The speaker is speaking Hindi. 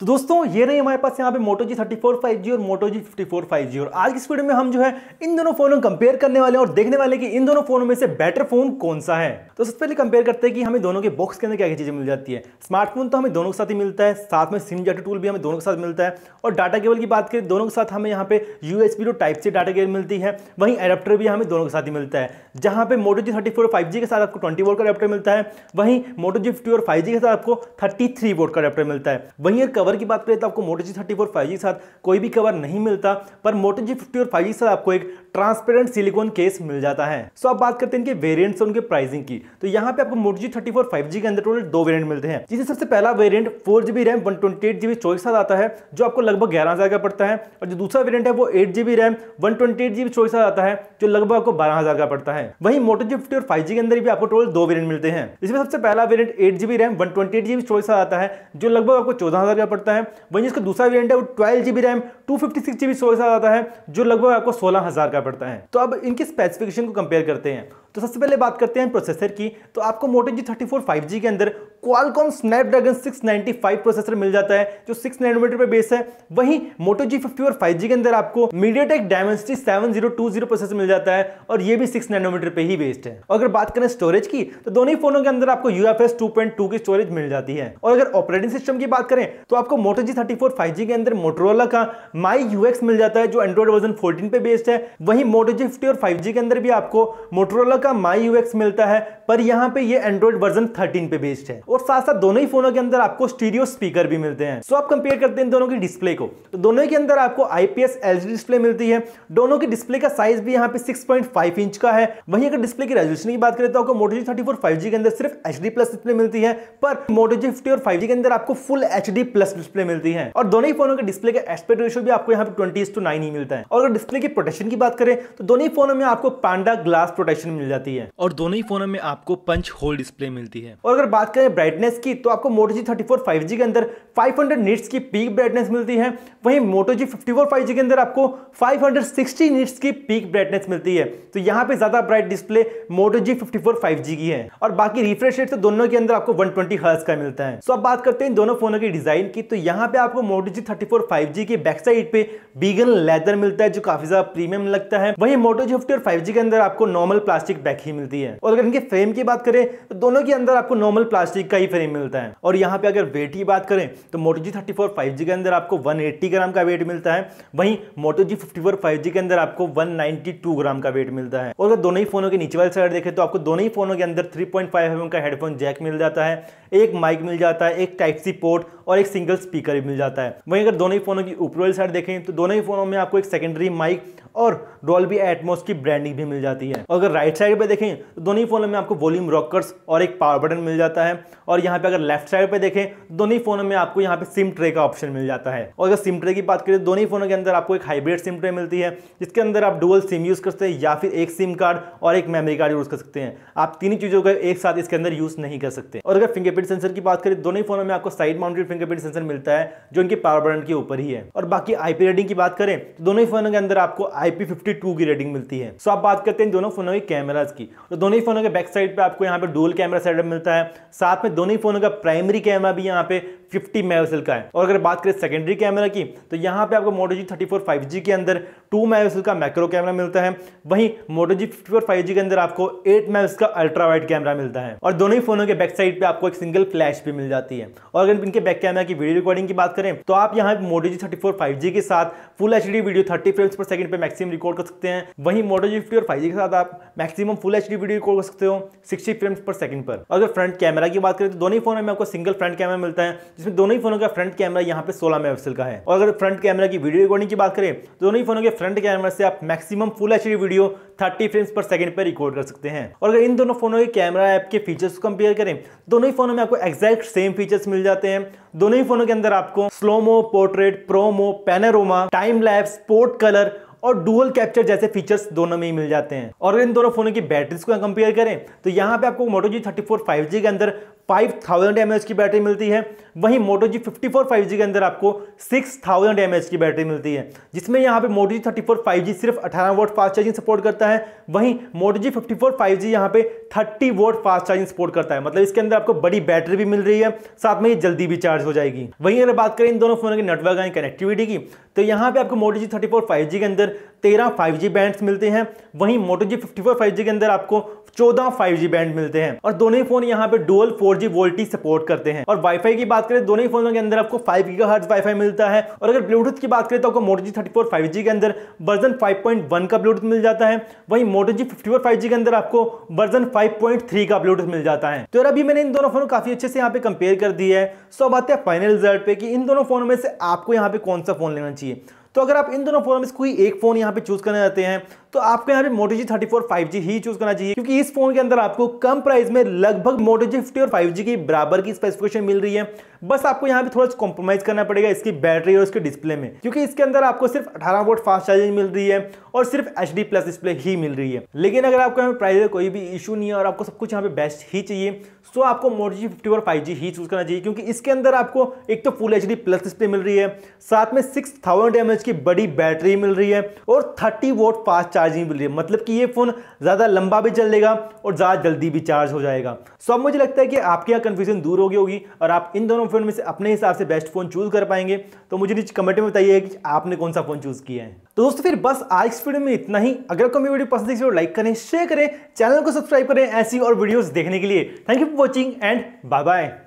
तो दोस्तों ये रही हमारे पास यहाँ पे Moto G thirty four five G और Moto G fifty four five G और आज की इस वीडियो में हम जो है इन दोनों फोनों को कंपेयर करने वाले हैं और देखने वाले कि इन दोनों फोनों में से बेटर फोन कौन सा है तो सबसे पहले कंपेयर करते हैं कि हमें दोनों के बॉक्स के अंदर क्या क्या चीज़ें मिल जाती है स्मार्टफोन तो हमें दोनों के साथ ही मिलता है साथ में सिम जैट टूल भी हमें दोनों के साथ मिलता है और डाटा केबल की बात करें दोनों के साथ हमें यहाँ पे U S type C data cable मिलती है वहीं एडाप्टर भी हमें दोनों के साथ ही मिलता है जहाँ पे Moto G thirty four five G के साथ आपको ट्वेंटी वोट का एडप्टर मिलता है वहीं मोटो जी फिफ्टी और फाइव जी के साथ आपको थर्टी थ्री वोट का एडप्टर मिलता है वहीं कवर की बात करें तो आपको Moto G thirty four five G साथ कोई भी कवर नहीं मिलता पर मोटो जी फिफ्टी और फाइव जी साथ आपको एक ट्रांसपेरेंट सिलिकॉन केस मिल जाता है सो अब बात करते हैं इनके वेरिएंट्स और उनके प्राइसिंग की तो यहाँ पे आपको Moto G thirty four five G के अंदर टोटल दो वेरिएंट मिलते हैं जिसे सबसे पहला variant four GB RAM one twenty eight GB चौबीस साथ आता है जो आपको लगभग ग्यारह हजार का पड़ता है और जो दूसरा वेरियंट है वो eight GB RAM one twenty eight GB चौबीस आता है जो लगभग आपको बारह हजार का पड़ता है वही मोटो जी फिफ्टी और फाइव जी के अंदर भी आपको टोटल दो वेरियंट मिलते हैं इसमें सबसे पहला variant eight GB RAM one twenty eight GB चौबीस आता है जो लगभग आपको चौदह हजार का पड़ता है वहीं इसका दूसरा वेरियंट है वो twelve GB RAM two fifty six GB चौबीस आता है जो लगभग आपको सोलह हजार का पड़ता है तो अब इनकी स्पेसिफिकेशन को कंपेयर करते हैं तो सबसे पहले बात करते हैं प्रोसेसर की तो आपको Moto G thirty four five G के अंदर क्वालकॉम स्नैपड्रैगन 695 प्रोसेसर मिल जाता है जो 6 नैनोमीटर पे बेस है वहीं मोटो जी फिफ्टी और फाइव के अंदर आपको मीडियाटेक डायमेंसिटी 7020 प्रोसेसर मिल जाता है और ये भी 6 नैनोमीटर पे ही बेस्ड है और अगर बात करें स्टोरेज की तो दोनों ही फोनों के अंदर आपको यूएफएस 2.2 की स्टोरेज मिल जाती है और अगर ऑपरेटिंग सिस्टम की बात करें तो आपको मोटो जी थर्टी फोर के अंदर मोटरोला का माई यूएक्स मिल जाता है जो एंड्रॉइड वर्जन फोर्टीन पे बेस्ड है वहीं मोटो जी फिफ्टी और फाइव के अंदर भी आपको मोटरोला का माई यूएक्स मिलता है पर यहाँ पे ये एंड्रॉइड वर्जन थर्टीन पे बेस्ड है और साथ साथ दोनों ही फोनों के अंदर आपको स्टीरियो स्पीकर भी मिलते हैं सो आप कंपेयर करते हैं दोनों की डिस्प्ले को तो दोनों के अंदर आपको आईपीएस एलजी डिस्प्ले मिलती है दोनों की डिस्प्ले का साइज भी यहाँ पे 6.5 इंच का है वहीं अगर डिस्प्ले की रेजोल्यूशन की बात करें तो आपको मोटोजी थर्टी फोर के अंदर सिर्फ एच प्लस डिस्प्ले मिलती है पर मोटोजी फिफ्टी और फाइव के अंदर आपको फुल एच प्लस डिस्प्ले मिलती है और दोनों ही फोनों के डिस्प्ले का एक्सपेक्ट रेशियो भी आपको यहाँ पे ट्वेंटी टू नाइन ही मिलता है और अगर डिस्प्ले की प्रोटेक्शन की बात करें तो दोनों ही फोनों में आपको पांडा ग्लास प्रोटेक्शन मिल जाती है और दोनों ही फोनों में आपको पंच होल डिस्प्ले मिलती है और अगर बात करें ब्राइटनेस की तो आपको Moto G thirty four five G के अंदर फाइव हंड्रेड नीट्स की पीक ब्राइटनेस मिलती है वहीं Moto G fifty four five G के अंदर आपको फाइव हंड्रेड सिक्सटी नीट्स की पीक ब्राइटनेस मिलती है तो यहाँ पे ज़्यादा bright display Moto G fifty four five G की है और बाकी रिफ्रेश रेट तो दोनों के अंदर आपको वन ट्वेंटी हर्स का मिलता है सो तो अब बात करते हैं इन दोनों फोनों की डिज़ाइन की तो यहाँ पे आपको Moto G thirty four five G के बैक साइड पे बीगन लेदर मिलता है जो काफी ज्यादा प्रीमियम लगता है वहीं Moto G fifty five G के अंदर आपको नॉर्मल प्लास्टिक बैक ही मिलती है और अगर इनके फ्रेम की बात करें तो दोनों के अंदर आपको नॉर्मल प्लास्टिक का ही फ्रेम मिलता है और यहाँ पे अगर वेट की बात करें तो Moto G thirty four five G के अंदर आपको वन एट्टी ग्राम का वेट मिलता है वहीं Moto G fifty four five G के अंदर आपको वन नाइनटी टू ग्राम का वेट मिलता है और अगर दोनों ही फोनों के नीचे वाले साइड देखें तो आपको दोनों ही फोनों के अंदर थ्री पॉइंट फाइव एम का हेडफोन जैक मिल जाता है एक माइक मिल जाता है एक टाइप सी पोर्ट और एक सिंगल स्पीकर भी मिल जाता है वहीं अगर दोनों ही फोनों की ऊपर वाली साइड देखें तो दोनों ही फोनों में आपको एक सेकेंडरी माइक और डॉल्बी एटमोस की ब्रांडिंग भी मिल जाती है और अगर राइट साइड पे देखें तो दोनों ही फोनों में आपको वॉल्यूम रॉकर्स और एक पावर बटन मिल जाता है और यहाँ पे अगर लेफ्ट साइड पे देखें तो दोनों ही फोनों में आपको यहाँ पे सिम ट्रे का ऑप्शन मिल जाता है और अगर सिम ट्रे की बात करें तो दोनों ही फ़ोनों के अंदर आपको एक हाइब्रिड सिम ट्रे मिलती है जिसके अंदर आप डुअल सिम यूज़ कर सकते हैं या फिर एक सिम कार्ड और एक मेमरी कार्ड यूज़ कर सकते हैं आप तीन चीज़ों का एक साथ इसके अंदर यूज़ नहीं कर सकते और अगर फिंगरप्रिंट सेंसर की बात करें दोनों ही फ़ोनों में आपको साइड माउंटेड फिंगरप्रिंट सेंसर मिलता है जो इनके पावर बटन के ऊपर ही है और बाकी आईपी रेडिंग की बात करें तो दोनों ही फ़ोनों के अंदर आपको IP52 की रेटिंग मिलती है सो आप बात करते हैं दोनों फोनों के कैमराज की तो दोनों ही फोनों के बैक साइड पर आपको यहाँ पर डोल कैमरा सेटअप मिलता है साथ में दोनों ही फोनों का प्राइमरी कैमरा भी यहाँ पे 50 मेगापिक्सल का है और अगर बात करें सेकेंडरी कैमरा की तो यहाँ पे आपको मोटो जी थर्टी के अंदर टू मेगा का मैक्रो कैमरा मिलता है वहीं Moto G fifty four five G के अंदर आपको एट मेगा का अल्ट्रा वाइड कैमरा मिलता है और दोनों ही फोनों के बैक साइड पर आपको एक सिंगल फ्लैश भी मिल जाती है और अगर इनके बैक कैमरा की वीडियो रिकॉर्डिंग की बात करें तो आप यहाँ Moto G thirty four five G के साथ full H D video thirty frames per second पर मैक्सिमम रिकॉर्ड कर सकते हैं वहीं Moto G fifty four five G के साथ आप maximum full H D video record कर सकते हो सिक्सटी फ्रेम्स पर सेकंड पर अगर फ्रंट कैमरा की बात करें तो दोनों ही फोन में आपको सिंगल फ्रंट कैमरा मिलता है जिसमें दोनों ही फोनों का फ्रंट कैमरा यहाँ पे सोलह मेगापिक्सल का है और अगर फ्रंट कैमरा की वीडियो रिकॉर्डिंग की बात करें तो दोनों ही फोनों के फ्रंट कैमरा से आप maximum full H video 30 frames per second पर रिकॉर्ड कर सकते हैं और अगर इन दोनों फोनों के कैमरा ऐप के फीचर्स को कंपेयर करें दोनों ही फोनों में आपको एक्जैक्ट सेम फीचर्स मिल जाते हैं दोनों ही फोनों के अंदर आपको slow mo portrait promo panorama time lapse sport colour और डुअल कैप्चर जैसे फीचर्स दोनों में ही मिल जाते हैं और इन दोनों फोनों की बैटरीज को कंपेयर करें तो यहाँ पे आपको Moto G thirty four five के अंदर फाइव थाउजेंड एम की बैटरी मिलती है वहीं Moto G fifty four five G के अंदर आपको सिक्स थाउजेंड एम की बैटरी मिलती है जिसमें यहाँ पे Moto G thirty four five G सिर्फ अठारह वोट फास्ट चार्जिंग सपोर्ट करता है वहीं Moto G fifty four five G यहाँ पे thirty watt fast charging support करता है मतलब इसके अंदर आपको बड़ी बैटरी भी मिल रही है साथ में ये जल्दी भी चार्ज हो जाएगी वहीं अगर बात करें इन दोनों फोनों के नेटवर्क एंड कनेक्टिविटी की तो यहाँ पे आपको Moto G thirty four five G के अंदर तेरह फाइव जी बैंड्स मिलते हैं वहीं Moto G fifty four five G के अंदर आपको चौदह फाइव जी बैंड मिलते हैं और दोनों ही फोन यहाँ पे dual four four G voltage support करते हैं और वाईफाई की बात करें दोनों ही फोनों के अंदर आपको फाइव गीगा हर्ट वाईफाई मिलता है और अगर ब्लूटूथ की बात करें तो आपको Moto G thirty four five G के अंदर वर्जन फाइव पॉइंट वन का ब्लूटूथ मिल जाता है वहीं Moto G fifty four five G के अंदर आपको वर्जन फाइव पॉइंट थ्री का ब्लूटूथ मिल जाता है तो अभी मैंने इन दोनों फोन काफी अच्छे से यहाँ पे कंपेयर कर दी है सो बात है फाइनल रिजल्ट पे कि इन दोनों फोन में से आपको यहाँ पे कौन सा फोन लेना चाहिए तो अगर आप इन दोनों फोन में से कोई एक फोन यहाँ पे चूज करना चाहते हैं तो आपको यहाँ पे Moto G thirty four five G ही चूज करना चाहिए क्योंकि इस फोन के अंदर आपको कम प्राइस में लगभग मोटो फिफ्टी और फाइव जी की बराबर की स्पेसिफिकेशन मिल रही है बस आपको यहाँ पे थोड़ा कॉम्प्रोमाइज करना पड़ेगा इसकी बैटरी और इसके डिस्प्ले में क्योंकि इसके अंदर आपको सिर्फ अठारह वोट फास्ट चार्जिंग मिल रही है और सिर्फ एच डी प्लस डिस्प्ले ही मिल रही है लेकिन अगर आपको यहाँ पे प्राइस का कोई भी इशू नहीं है और आपको सब कुछ यहाँ पे बेस्ट ही चाहिए तो आपको मोटो फिफ्टी और फाइव जी ही चूज करना चाहिए क्योंकि इसके अंदर आपको एक तो full H D plus display मिल रही है साथ में सिक्स थाउजेंड एम एच की बड़ी बैटरी मिल रही है और thirty watt fast charge charging भी मतलब कि ये फ़ोन ज़्यादा लंबा भी चलेगा और ज़्यादा जल्दी भी चार्ज हो जाएगा सो अब मुझे लगता है कि आपके यहाँ कन्फ्यूजन दूर हो गई होगी और आप इन दोनों फ़ोन में से अपने हिसाब से बेस्ट फ़ोन चूज़ कर पाएंगे तो मुझे नीचे कमेंट में बताइए कि आपने कौन सा फ़ोन चूज़ किया है तो दोस्तों फिर बस आज इस वीडियो में इतना ही अगर आपको मेरी वीडियो पसंद है लाइक करें शेयर करें चैनल को सब्सक्राइब करें ऐसी और वीडियोस देखने के लिए thank you for watching and bye bye